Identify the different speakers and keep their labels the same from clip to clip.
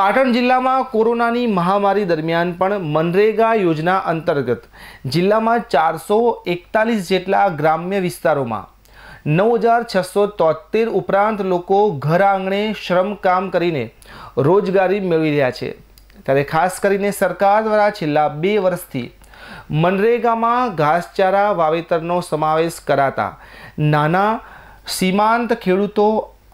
Speaker 1: પાટણ જિલ્લામાં કોરોનાની મહામારી દરમિયાન પણ મનરેગા યોજના અંતર્ગત જિલ્લામાં ચારસો એકતાલીસ જેટલા ગ્રામ્ય વિસ્તારોમાં નવ હજાર છસો તોતેર ઉપરાંત લોકો ઘર આંગણે શ્રમ કામ કરીને રોજગારી મેળવી રહ્યા છે ત્યારે ખાસ કરીને સરકાર દ્વારા છેલ્લા બે વર્ષથી મનરેગામાં ઘાસચારા વાવેતરનો સમાવેશ કરાતા નાના સીમાંત ખેડૂતો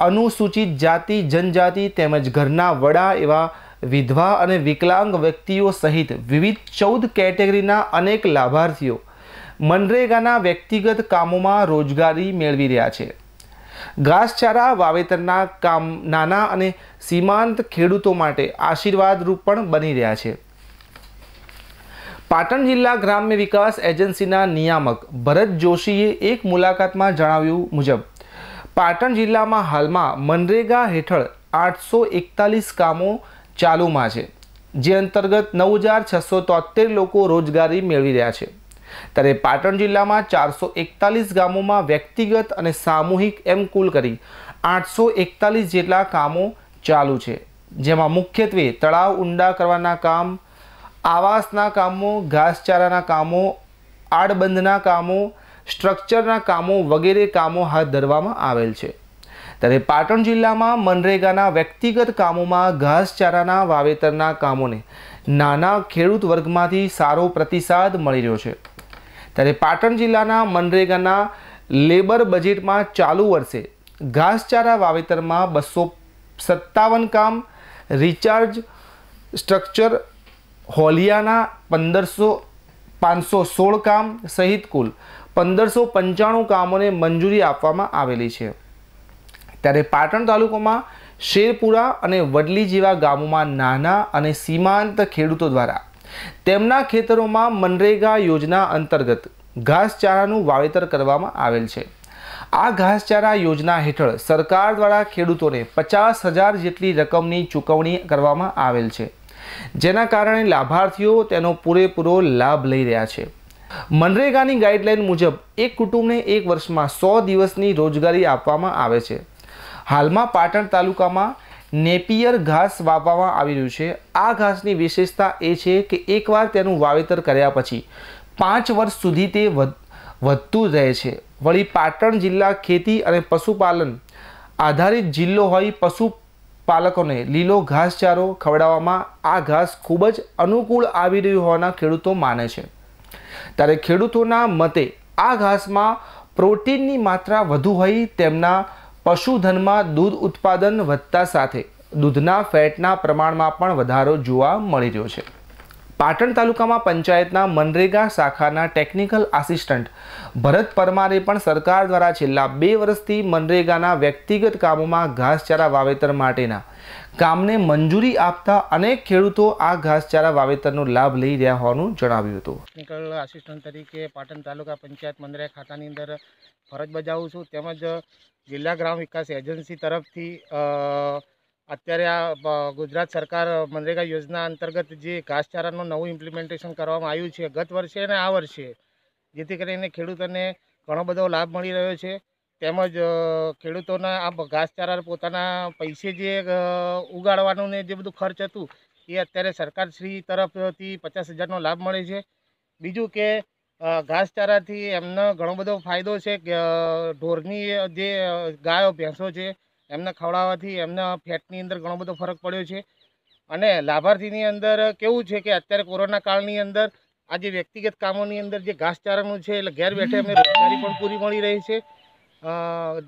Speaker 1: અનુસૂચિત જાતિ જનજાતિ તેમજ ઘરના વડા એવા વિધવા અને વિકલાંગ વ્યક્તિઓ સહિત વિવિધ ચૌદ કેટેગરીના અનેક લાભાર્થીઓ મનરેગાના વ્યક્તિગત કામોમાં રોજગારી મેળવી રહ્યા છે ઘાસચારા વાવેતરના કામ નાના અને સીમાંત ખેડૂતો માટે આશીર્વાદરૂપ પણ બની રહ્યા છે પાટણ જિલ્લા ગ્રામ્ય વિકાસ એજન્સીના નિયામક ભરત જોશીએ એક મુલાકાતમાં જણાવ્યું મુજબ પાટણ જિલ્લામાં હાલમાં મનરેગા હેઠળ આઠસો એકતાલીસ કામો ચાલુમાં છે જે અંતર્ગત નવ હજાર છસો તોતેર લોકો રોજગારી મેળવી રહ્યા છે ત્યારે પાટણ જિલ્લામાં ચારસો એકતાલીસ ગામોમાં વ્યક્તિગત અને સામૂહિક એમ કુલ કરી આઠસો એકતાલીસ જેટલા કામો ચાલુ છે જેમાં મુખ્યત્વે તળાવ ઊંડા કરવાના કામ આવાસના કામો ઘાસચારાના કામો આડબંધના કામો સ્ટ્રક્ચરના કામો વગેરે કામો હાથ ધરવામાં આવેલ છે ત્યારે પાટણ જિલ્લામાં મનરેગાના વ્યક્તિગત કામોમાં ઘાસચારાના વાવેતરના કામોને નાના ખેડૂત વર્ગમાંથી સારો પ્રતિસાદ મળી રહ્યો છે ત્યારે પાટણ જિલ્લાના મનરેગાના લેબર બજેટમાં ચાલુ વર્ષે ઘાસચારા વાવેતરમાં બસો સત્તાવન કામ રિચાર્જ સ્ટ્રક્ચર હોલિયાના પંદરસો પાંચસો સોળ કામ સહિત કુલ પંદરસો પંચાણું કામોને મંજૂરી આપવામાં આવેલી છે ત્યારે પાટણ તાલુકામાં શેરપુરા અને વડલી જેવા ગામોમાં નાના અને સીમાંત ખેડૂતો દ્વારા તેમના ખેતરોમાં મનરેગા યોજના અંતર્ગત ઘાસચારાનું વાવેતર કરવામાં આવેલ છે આ ઘાસચારા યોજના હેઠળ સરકાર દ્વારા ખેડૂતોને પચાસ હજાર જેટલી રકમની ચૂકવણી કરવામાં આવેલ છે જેના કારણે લાભાર્થીઓ તેનો પૂરેપૂરો લાભ લઈ રહ્યા છે મનરેગાની ગાઈડલાઇન મુજબ એક કુટુંબને એક વર્ષમાં સો દિવસની રોજગારી આપવામાં આવે છે હાલમાં પાટણ તાલુકામાં નેપિયર ઘાસ વાવવામાં આવી રહ્યું છે આ ઘાસની વિશેષતા એ છે કે એકવાર તેનું વાવેતર કર્યા પછી પાંચ વર્ષ સુધી તે વધતું રહે છે વળી પાટણ જિલ્લા ખેતી અને પશુપાલન આધારિત જિલ્લો હોય પશુ પાલકોને લીલો ઘાસચારો ખવડાવવામાં આ ઘાસ ખૂબ જ અનુકૂળ આવી રહ્યું હોવાના ખેડૂતો માને છે ત્યારે ખેડૂતોના મતે આ ઘાસમાં પ્રોટીનની માત્રા વધુ હોય તેમના પશુધનમાં દૂધ ઉત્પાદન વધતા સાથે દૂધના ફેટના પ્રમાણમાં પણ વધારો જોવા મળી રહ્યો છે પાટણ તાલુકામાં પંચાયતના મનરેગા શાખાના ટેકનિકલ આસિસ્ટન્ટ ભરત પરમારે પણ સરકાર દ્વારા છેલ્લા બે વર્ષથી મનરેગાના વ્યક્તિગત કામોમાં ઘાસચારા વાવેતર માટેના કામને મંજૂરી આપતા અનેક ખેડૂતો આ ઘાસચારા વાવેતરનો લાભ લઈ રહ્યા હોવાનું જણાવ્યું હતું
Speaker 2: ટેકનિકલ આસિસ્ટન્ટ તરીકે પાટણ તાલુકા પંચાયત મનરેગા ખાતાની અંદર ફરજ બજાવું છું તેમજ જિલ્લા ગ્રામ વિકાસ એજન્સી તરફથી અત્યારે આ ગુજરાત સરકાર મનરેગા યોજના અંતર્ગત જે ઘાસચારાનું નવું ઇમ્પ્લિમેન્ટેશન કરવામાં આવ્યું છે ગત વર્ષે અને આ વર્ષે જેથી કરીને ખેડૂતોને ઘણો બધો લાભ મળી રહ્યો છે તેમજ ખેડૂતોના આ ઘાસચારા પોતાના પૈસે જે ઉગાડવાનું ને જે બધું ખર્ચ હતું એ અત્યારે સરકારશ્રી તરફથી પચાસ હજારનો લાભ મળે છે બીજું કે ઘાસચારાથી એમનો ઘણો બધો ફાયદો છે કે ઢોરની જે ગાયો ભેંસો છે એમને ખવડાવવાથી એમના ફેટની અંદર ઘણો બધો ફરક પડ્યો છે અને લાભાર્થીની અંદર કેવું છે કે અત્યારે કોરોના કાળની અંદર આજે વ્યક્તિગત કામોની અંદર જે ઘાસચારાનું છે એટલે ઘેર બેઠે એમને રોજગારી પણ પૂરી મળી રહી છે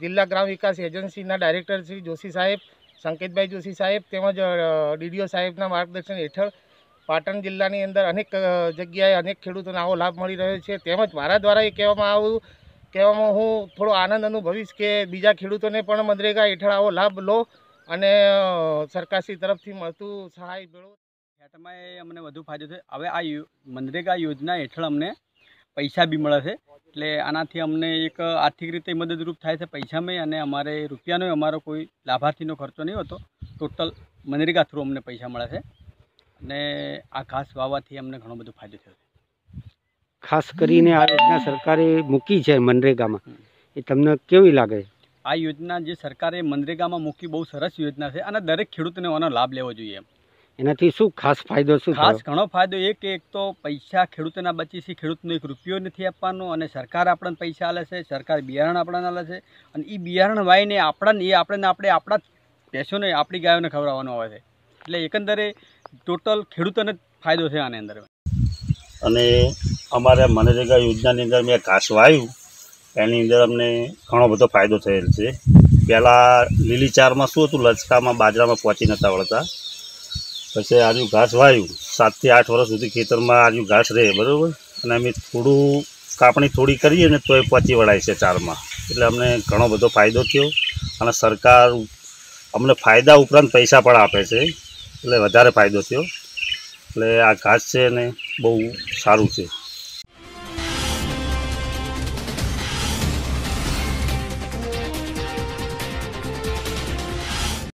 Speaker 2: જિલ્લા ગ્રામ વિકાસ એજન્સીના ડાયરેક્ટર શ્રી જોશી સાહેબ સંકેતભાઈ જોશી સાહેબ તેમજ ડીડીઓ સાહેબના માર્ગદર્શન હેઠળ પાટણ જિલ્લાની અંદર અનેક જગ્યાએ અનેક ખેડૂતોને આવો લાભ મળી રહ્યો છે તેમજ મારા દ્વારા એ કહેવામાં આવ્યું કહેવામાં હું થોડો આનંદ અનુભવીશ કે બીજા ખેડૂતોને પણ મનરેગા હેઠળ આવો લાભ લો અને સરકારશ્રી તરફથી મળતું સહાય મેળવો
Speaker 3: હેઠમાં અમને વધુ ફાયદો થયો હવે આ મનરેગા યોજના હેઠળ અમને પૈસા બી મળે છે એટલે આનાથી અમને એક આર્થિક રીતે મદદરૂપ થાય છે પૈસામાં અને અમારે રૂપિયાનો અમારો કોઈ લાભાર્થીનો ખર્ચો નહીં હોતો ટોટલ મનરેગા થ્રુ અમને પૈસા મળે છે અને આ ઘાસ વાવવાથી અમને ઘણો બધો ફાયદો થયો છે ખાસ કરીને આ યોજના સરકારે મૂકી છે મનરેગામાં એ તમને કેવી લાગે આ યોજના જે સરકારે મનરેગામાં મૂકી બહુ સરસ યોજના છે અને દરેક ખેડૂતને આનો લાભ લેવો જોઈએ એનાથી શું ખાસ ફાયદો શું ખાસ ઘણો ફાયદો એ કે એક તો પૈસા ખેડૂતોના બચી છે ખેડૂતનો એક રૂપિયો નથી આપવાનો અને સરકાર આપણને પૈસા આલે છે સરકાર બિયારણ આપણને આલે છે અને એ બિયારણ વાઈને આપણને એ આપણને આપણે આપણા ભેંસોને આપણી ગાયોને ખવડાવવાનો આવે છે એટલે એકંદરે ટોટલ ખેડૂતોને ફાયદો છે આની અંદર
Speaker 1: અને અમારે મનરેગા યોજનાની અંદર મેં ઘાસ વાયું એની અંદર અમને ઘણો બધો ફાયદો થયેલ છે પહેલાં લીલી ચારમાં શું હતું લચકામાં બાજરામાં પહોંચી નહોતા વળતા પછી આજુ ઘાસ વાયું સાતથી આઠ વર્ષ સુધી ખેતરમાં આજનું ઘાસ રહે બરાબર અને અમે થોડું કાપણી થોડી કરીએ ને તોય પહોંચી વળાય છે ચારમાં એટલે અમને ઘણો બધો ફાયદો થયો અને સરકાર અમને ફાયદા ઉપરાંત પૈસા પણ આપે છે એટલે વધારે ફાયદો થયો એટલે આ ઘાસ છે ને બહુ સારું છે